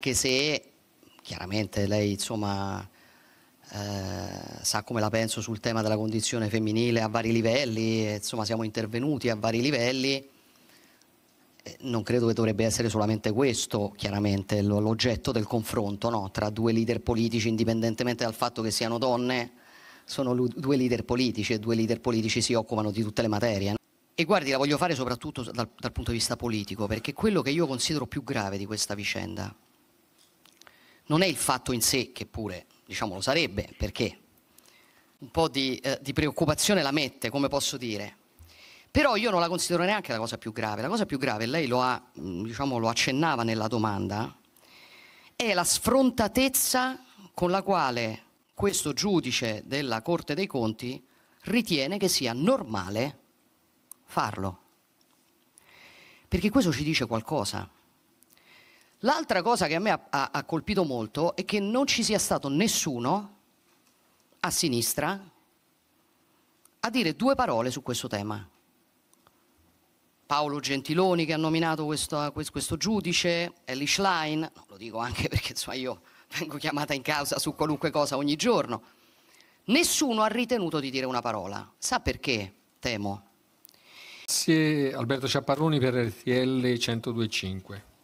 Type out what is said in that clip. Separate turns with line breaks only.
Anche se chiaramente lei insomma eh, sa come la penso sul tema della condizione femminile a vari livelli, insomma siamo intervenuti a vari livelli eh, non credo che dovrebbe essere solamente questo, chiaramente, l'oggetto del confronto no? tra due leader politici, indipendentemente dal fatto che siano donne, sono due leader politici e due leader politici si occupano di tutte le materie. E guardi, la voglio fare soprattutto dal, dal punto di vista politico, perché quello che io considero più grave di questa vicenda non è il fatto in sé che pure, diciamo, lo sarebbe, perché un po' di, eh, di preoccupazione la mette, come posso dire. Però io non la considero neanche la cosa più grave. La cosa più grave, lei lo, ha, mm, diciamo, lo accennava nella domanda,
è la sfrontatezza
con la quale questo giudice della Corte dei Conti ritiene che sia normale farlo. Perché questo ci dice qualcosa. L'altra cosa che a me ha, ha, ha colpito molto è che non ci sia stato nessuno a sinistra a dire due parole su questo tema. Paolo Gentiloni che ha nominato questo, questo giudice, Ellie Schlein, lo dico anche perché insomma, io vengo chiamata in causa su qualunque cosa ogni giorno, nessuno ha ritenuto di dire una parola. Sa perché, temo? Grazie Alberto Ciapparroni per RTL 1025.